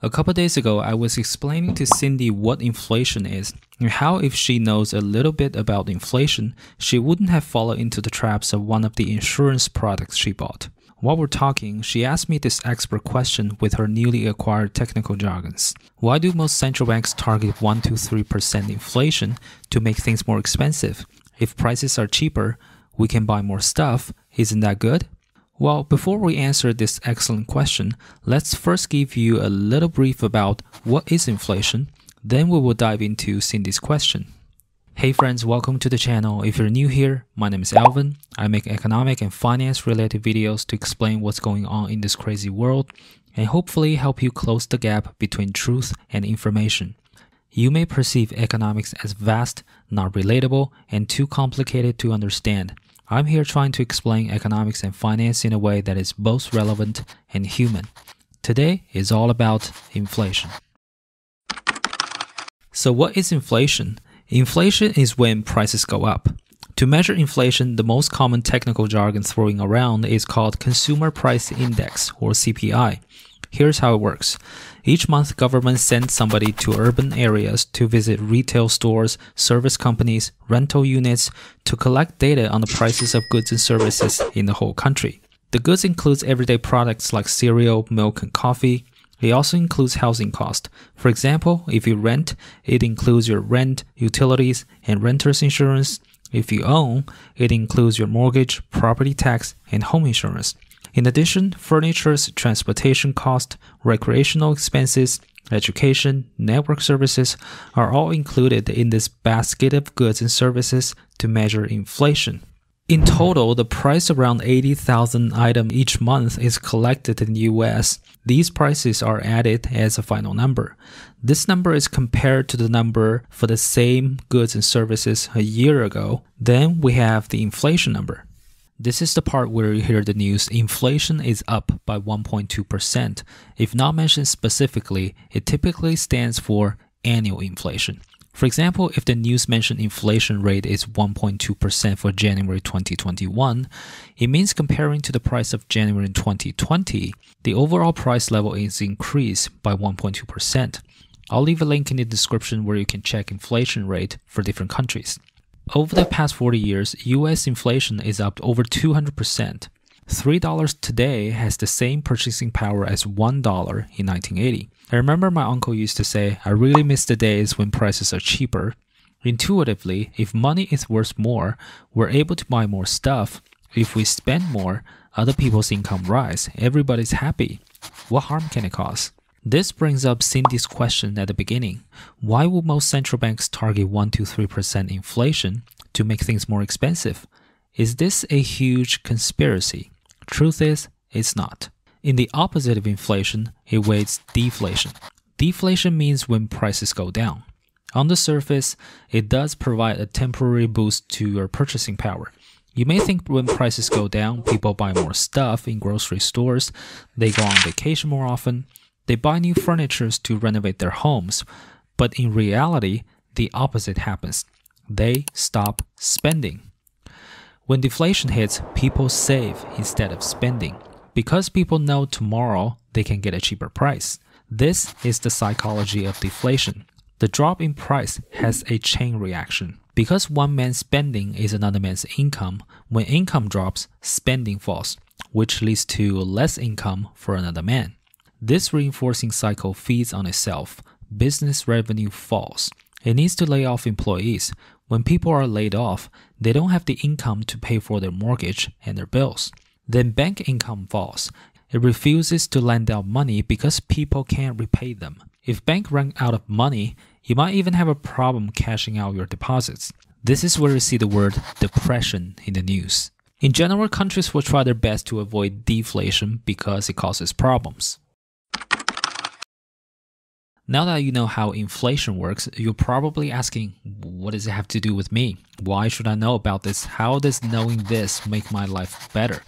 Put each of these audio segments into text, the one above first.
A couple days ago, I was explaining to Cindy what inflation is and how, if she knows a little bit about inflation, she wouldn't have fallen into the traps of one of the insurance products she bought. While we're talking, she asked me this expert question with her newly acquired technical jargons. Why do most central banks target 1 to 3% inflation to make things more expensive? If prices are cheaper, we can buy more stuff. Isn't that good? Well, before we answer this excellent question, let's first give you a little brief about what is inflation, then we will dive into Cindy's question. Hey friends, welcome to the channel. If you're new here, my name is Alvin. I make economic and finance related videos to explain what's going on in this crazy world and hopefully help you close the gap between truth and information. You may perceive economics as vast, not relatable, and too complicated to understand. I'm here trying to explain economics and finance in a way that is both relevant and human. Today is all about inflation. So, what is inflation? Inflation is when prices go up. To measure inflation, the most common technical jargon throwing around is called Consumer Price Index or CPI. Here's how it works. Each month, government sends somebody to urban areas to visit retail stores, service companies, rental units to collect data on the prices of goods and services in the whole country. The goods includes everyday products like cereal, milk, and coffee. It also includes housing cost. For example, if you rent, it includes your rent, utilities, and renter's insurance. If you own, it includes your mortgage, property tax, and home insurance. In addition, furniture's transportation cost, recreational expenses, education, network services are all included in this basket of goods and services to measure inflation. In total, the price around 80,000 item each month is collected in the US. These prices are added as a final number. This number is compared to the number for the same goods and services a year ago. Then we have the inflation number. This is the part where you hear the news inflation is up by 1.2%. If not mentioned specifically, it typically stands for annual inflation. For example, if the news mentioned inflation rate is 1.2% for January 2021, it means comparing to the price of January 2020, the overall price level is increased by 1.2%. I'll leave a link in the description where you can check inflation rate for different countries. Over the past 40 years, US inflation is up over 200%. $3 today has the same purchasing power as $1 in 1980. I remember my uncle used to say, I really miss the days when prices are cheaper. Intuitively, if money is worth more, we're able to buy more stuff. If we spend more, other people's income rise, everybody's happy. What harm can it cause? This brings up Cindy's question at the beginning. Why would most central banks target 1 to 3% inflation to make things more expensive? Is this a huge conspiracy? Truth is, it's not. In the opposite of inflation, it waits deflation. Deflation means when prices go down. On the surface, it does provide a temporary boost to your purchasing power. You may think when prices go down, people buy more stuff in grocery stores, they go on vacation more often, they buy new furnitures to renovate their homes, but in reality, the opposite happens. They stop spending. When deflation hits, people save instead of spending because people know tomorrow they can get a cheaper price. This is the psychology of deflation. The drop in price has a chain reaction. Because one man's spending is another man's income, when income drops, spending falls, which leads to less income for another man. This reinforcing cycle feeds on itself. Business revenue falls. It needs to lay off employees. When people are laid off, they don't have the income to pay for their mortgage and their bills. Then bank income falls. It refuses to lend out money because people can't repay them. If bank run out of money, you might even have a problem cashing out your deposits. This is where you see the word depression in the news. In general, countries will try their best to avoid deflation because it causes problems. Now that you know how inflation works, you're probably asking, what does it have to do with me? Why should I know about this? How does knowing this make my life better?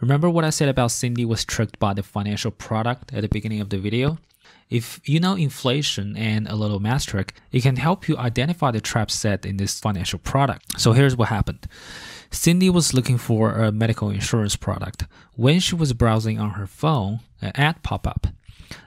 Remember what I said about Cindy was tricked by the financial product at the beginning of the video? If you know inflation and a little math trick, it can help you identify the trap set in this financial product. So here's what happened. Cindy was looking for a medical insurance product. When she was browsing on her phone, an ad popped up.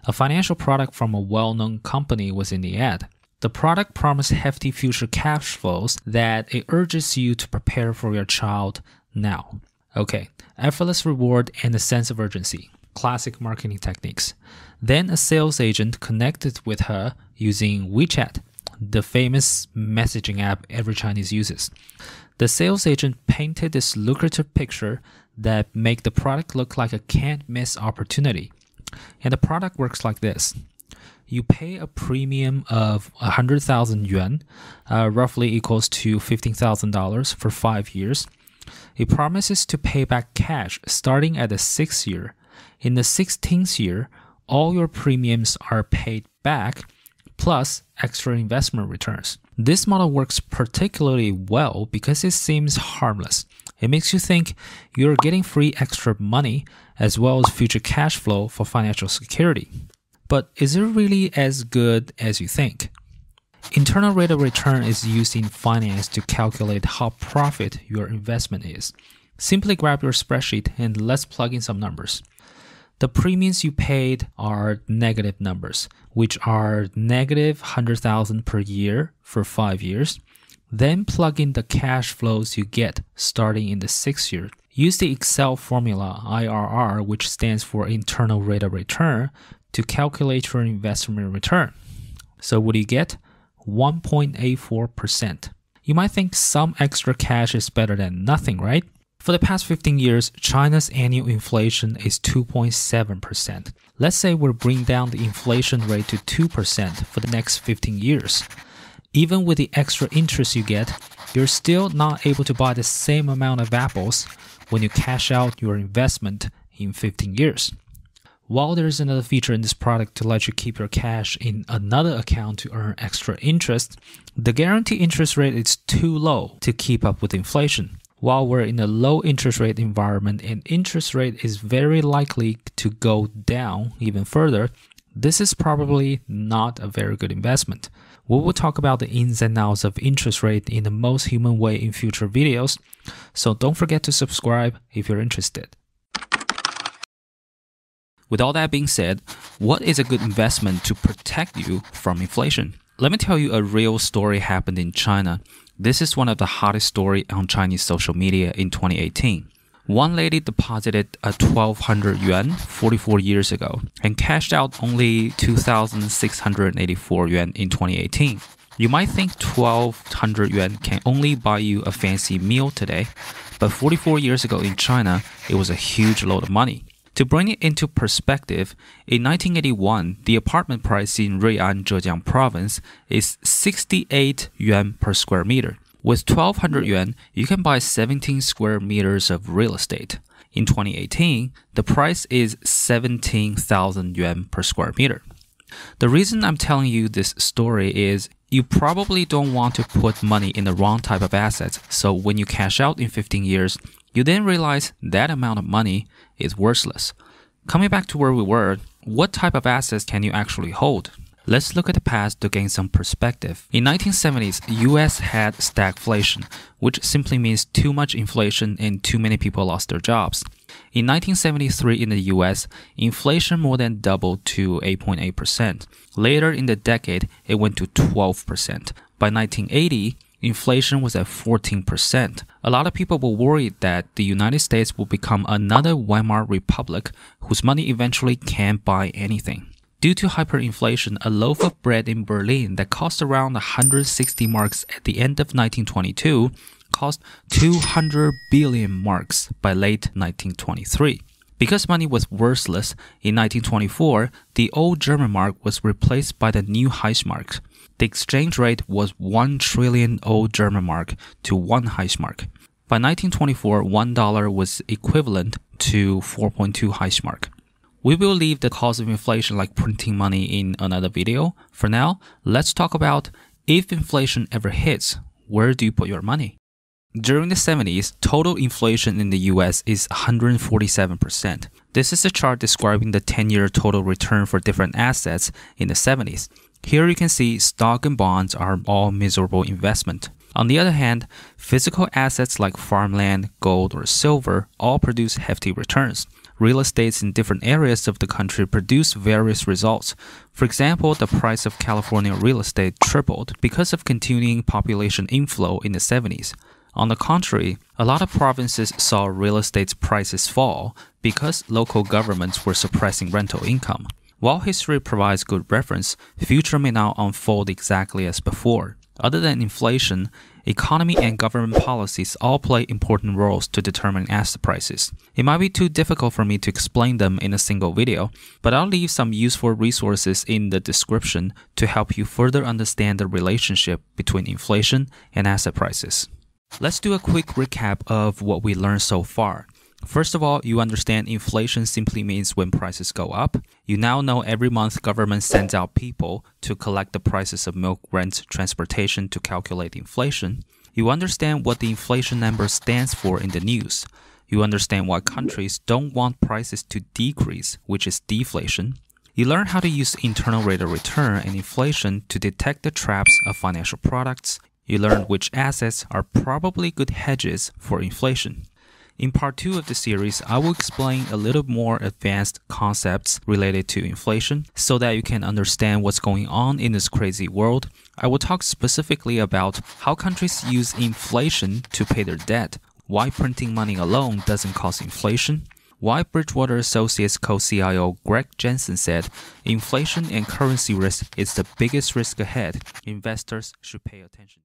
A financial product from a well known company was in the ad. The product promised hefty future cash flows that it urges you to prepare for your child now. Okay, effortless reward and a sense of urgency. Classic marketing techniques. Then a sales agent connected with her using WeChat, the famous messaging app every Chinese uses. The sales agent painted this lucrative picture that make the product look like a can't miss opportunity. And the product works like this. You pay a premium of 100,000 yuan, uh, roughly equals to $15,000 for five years. It promises to pay back cash starting at the sixth year. In the 16th year, all your premiums are paid back plus extra investment returns. This model works particularly well because it seems harmless. It makes you think you're getting free extra money as well as future cash flow for financial security. But is it really as good as you think? Internal rate of return is used in finance to calculate how profit your investment is. Simply grab your spreadsheet and let's plug in some numbers. The premiums you paid are negative numbers, which are negative 100,000 per year for 5 years then plug in the cash flows you get starting in the sixth year. Use the Excel formula IRR, which stands for internal rate of return, to calculate your investment return. So what do you get? 1.84%. You might think some extra cash is better than nothing, right? For the past 15 years, China's annual inflation is 2.7%. Let's say we bring down the inflation rate to 2% for the next 15 years even with the extra interest you get, you're still not able to buy the same amount of apples when you cash out your investment in 15 years. While there's another feature in this product to let you keep your cash in another account to earn extra interest, the guarantee interest rate is too low to keep up with inflation. While we're in a low interest rate environment and interest rate is very likely to go down even further, this is probably not a very good investment. We will talk about the ins and outs of interest rate in the most human way in future videos, so don't forget to subscribe if you're interested. With all that being said, what is a good investment to protect you from inflation? Let me tell you a real story happened in China. This is one of the hottest story on Chinese social media in 2018. One lady deposited a 1200 yuan 44 years ago and cashed out only 2684 yuan in 2018. You might think 1200 yuan can only buy you a fancy meal today, but 44 years ago in China, it was a huge load of money. To bring it into perspective, in 1981, the apartment price in Ruian, Zhejiang province is 68 yuan per square meter. With 1200 yuan, you can buy 17 square meters of real estate. In 2018, the price is 17,000 yuan per square meter. The reason I'm telling you this story is you probably don't want to put money in the wrong type of assets, so when you cash out in 15 years, you then realize that amount of money is worthless. Coming back to where we were, what type of assets can you actually hold? Let's look at the past to gain some perspective. In 1970s, US had stagflation, which simply means too much inflation and too many people lost their jobs. In 1973 in the US, inflation more than doubled to 8.8%. Later in the decade, it went to 12%. By 1980, inflation was at 14%. A lot of people were worried that the United States would become another Weimar Republic whose money eventually can't buy anything due to hyperinflation, a loaf of bread in Berlin that cost around 160 marks at the end of 1922 cost 200 billion marks by late 1923. Because money was worthless, in 1924, the old German mark was replaced by the new Reichsmark. The exchange rate was 1 trillion old German mark to 1 Reichsmark. By 1924, $1 was equivalent to 4.2 Reichsmark. We will leave the cause of inflation like printing money in another video. For now, let's talk about if inflation ever hits, where do you put your money? During the 70s, total inflation in the US is 147%. This is a chart describing the 10 year total return for different assets in the 70s. Here you can see stock and bonds are all miserable investment. On the other hand, physical assets like farmland, gold, or silver all produce hefty returns real estates in different areas of the country produce various results. For example, the price of California real estate tripled because of continuing population inflow in the 70s. On the contrary, a lot of provinces saw real estate prices fall because local governments were suppressing rental income. While history provides good reference, future may not unfold exactly as before. Other than inflation, economy and government policies all play important roles to determine asset prices. It might be too difficult for me to explain them in a single video, but I'll leave some useful resources in the description to help you further understand the relationship between inflation and asset prices. Let's do a quick recap of what we learned so far. First of all, you understand inflation simply means when prices go up. You now know every month government sends out people to collect the prices of milk, rent, transportation to calculate inflation. You understand what the inflation number stands for in the news. You understand why countries don't want prices to decrease, which is deflation. You learn how to use internal rate of return and inflation to detect the traps of financial products. You learn which assets are probably good hedges for inflation. In part 2 of the series, I will explain a little more advanced concepts related to inflation so that you can understand what's going on in this crazy world. I will talk specifically about how countries use inflation to pay their debt, why printing money alone doesn't cause inflation, why Bridgewater Associates co-CIO Greg Jensen said, inflation and currency risk is the biggest risk ahead. Investors should pay attention.